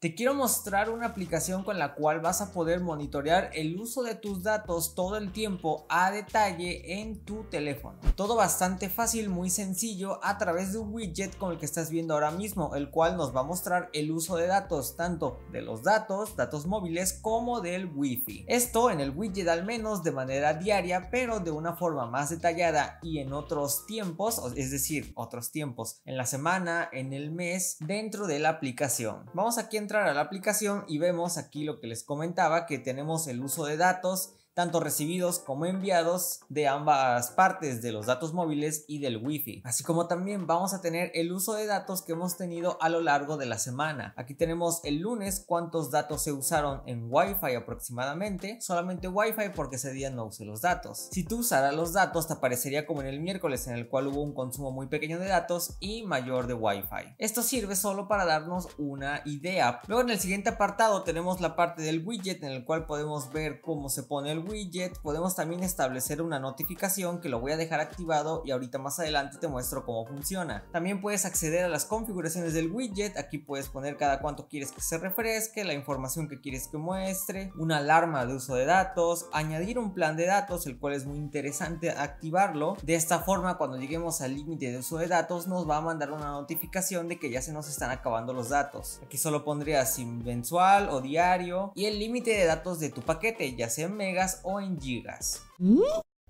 Te quiero mostrar una aplicación con la cual vas a poder monitorear el uso de tus datos todo el tiempo a detalle en tu teléfono. Todo bastante fácil, muy sencillo, a través de un widget con el que estás viendo ahora mismo, el cual nos va a mostrar el uso de datos, tanto de los datos, datos móviles, como del wifi. Esto en el widget al menos de manera diaria, pero de una forma más detallada y en otros tiempos, es decir, otros tiempos, en la semana, en el mes, dentro de la aplicación. Vamos aquí en entrar a la aplicación y vemos aquí lo que les comentaba, que tenemos el uso de datos, tanto recibidos como enviados de ambas partes de los datos móviles y del wifi. Así como también vamos a tener el uso de datos que hemos tenido a lo largo de la semana. Aquí tenemos el lunes cuántos datos se usaron en wifi aproximadamente, solamente wifi porque ese día no usé los datos. Si tú usaras los datos te aparecería como en el miércoles en el cual hubo un consumo muy pequeño de datos y mayor de wifi. Esto sirve solo para darnos una idea. Luego en el siguiente apartado tenemos la parte del widget en el cual podemos ver cómo se pone el widget podemos también establecer una notificación que lo voy a dejar activado y ahorita más adelante te muestro cómo funciona. También puedes acceder a las configuraciones del widget, aquí puedes poner cada cuánto quieres que se refresque, la información que quieres que muestre, una alarma de uso de datos, añadir un plan de datos, el cual es muy interesante activarlo. De esta forma cuando lleguemos al límite de uso de datos nos va a mandar una notificación de que ya se nos están acabando los datos. Aquí solo pondrías mensual o diario y el límite de datos de tu paquete, ya sea en megas o en gigas. ¿Mm?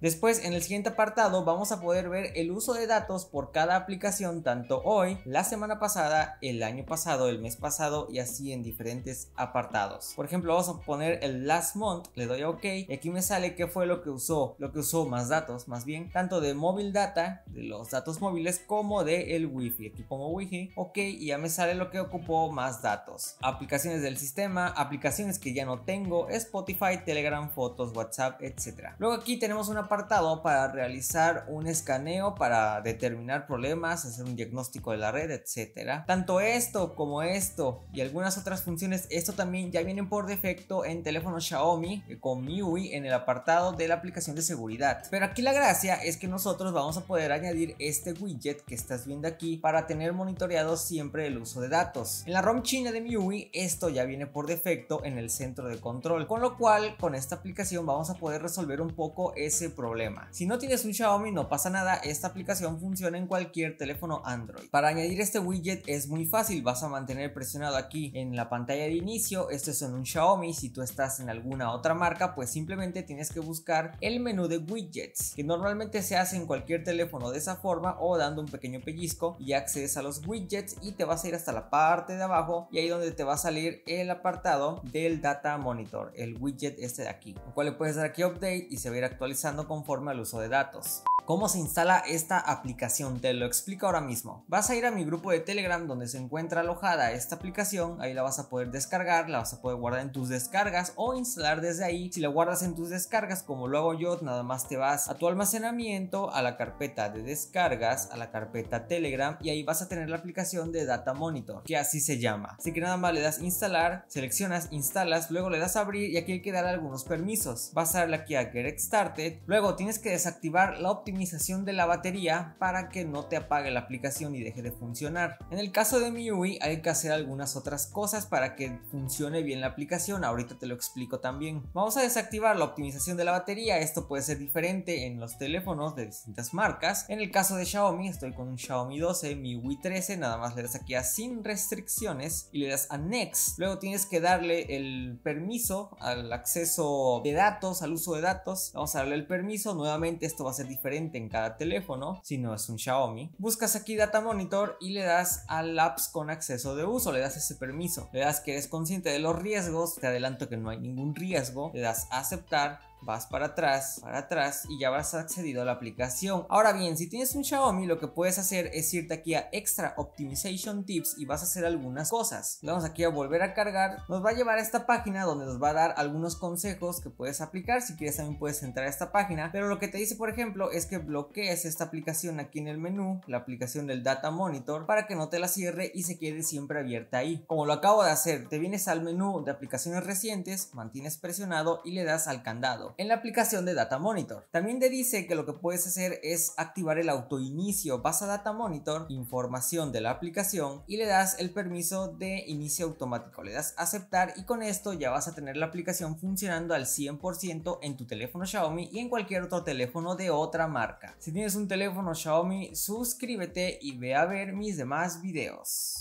Después, en el siguiente apartado, vamos a poder ver el uso de datos por cada aplicación, tanto hoy, la semana pasada, el año pasado, el mes pasado y así en diferentes apartados. Por ejemplo, vamos a poner el last month, le doy a OK y aquí me sale qué fue lo que usó, lo que usó más datos, más bien, tanto de móvil data, de los datos móviles, como de el wifi. Aquí pongo wifi, OK y ya me sale lo que ocupó más datos. Aplicaciones del sistema, aplicaciones que ya no tengo, Spotify, Telegram, fotos, WhatsApp, etc. Luego aquí tenemos una apartado para realizar un escaneo para determinar problemas, hacer un diagnóstico de la red, etcétera Tanto esto como esto y algunas otras funciones, esto también ya viene por defecto en teléfono Xiaomi eh, con MIUI en el apartado de la aplicación de seguridad. Pero aquí la gracia es que nosotros vamos a poder añadir este widget que estás viendo aquí para tener monitoreado siempre el uso de datos. En la ROM china de MIUI esto ya viene por defecto en el centro de control, con lo cual con esta aplicación vamos a poder resolver un poco ese problema. Si no tienes un Xiaomi no pasa nada, esta aplicación funciona en cualquier teléfono Android. Para añadir este widget es muy fácil, vas a mantener presionado aquí en la pantalla de inicio, esto es en un Xiaomi, si tú estás en alguna otra marca pues simplemente tienes que buscar el menú de widgets, que normalmente se hace en cualquier teléfono de esa forma o dando un pequeño pellizco y accedes a los widgets y te vas a ir hasta la parte de abajo y ahí donde te va a salir el apartado del data monitor, el widget este de aquí, el cual le puedes dar aquí update y se va a ir actualizando conforme al uso de datos. ¿Cómo se instala esta aplicación? Te lo explico ahora mismo. Vas a ir a mi grupo de Telegram donde se encuentra alojada esta aplicación, ahí la vas a poder descargar, la vas a poder guardar en tus descargas o instalar desde ahí. Si la guardas en tus descargas, como lo hago yo, nada más te vas a tu almacenamiento, a la carpeta de descargas, a la carpeta Telegram y ahí vas a tener la aplicación de Data Monitor, que así se llama. Así que nada más le das instalar, seleccionas, instalas, luego le das abrir y aquí hay que dar algunos permisos. Vas a darle aquí a Get Started, luego Luego tienes que desactivar la optimización de la batería para que no te apague la aplicación y deje de funcionar. En el caso de MIUI hay que hacer algunas otras cosas para que funcione bien la aplicación, ahorita te lo explico también. Vamos a desactivar la optimización de la batería, esto puede ser diferente en los teléfonos de distintas marcas. En el caso de Xiaomi estoy con un Xiaomi 12, MIUI 13, nada más le das aquí a sin restricciones y le das a next. Luego tienes que darle el permiso al acceso de datos, al uso de datos. Vamos a darle el permiso nuevamente esto va a ser diferente en cada teléfono, si no es un Xiaomi. Buscas aquí Data Monitor y le das a apps con acceso de uso, le das ese permiso, le das que eres consciente de los riesgos, te adelanto que no hay ningún riesgo, le das a aceptar vas para atrás, para atrás y ya habrás accedido a la aplicación. Ahora bien, si tienes un Xiaomi, lo que puedes hacer es irte aquí a Extra Optimization Tips y vas a hacer algunas cosas. Vamos aquí a volver a cargar. Nos va a llevar a esta página donde nos va a dar algunos consejos que puedes aplicar. Si quieres también puedes entrar a esta página. Pero lo que te dice, por ejemplo, es que bloquees esta aplicación aquí en el menú, la aplicación del Data Monitor, para que no te la cierre y se quede siempre abierta ahí. Como lo acabo de hacer, te vienes al menú de aplicaciones recientes, mantienes presionado y le das al candado en la aplicación de Data Monitor. También te dice que lo que puedes hacer es activar el autoinicio. Vas a Data Monitor, información de la aplicación y le das el permiso de inicio automático. Le das aceptar y con esto ya vas a tener la aplicación funcionando al 100% en tu teléfono Xiaomi y en cualquier otro teléfono de otra marca. Si tienes un teléfono Xiaomi, suscríbete y ve a ver mis demás videos.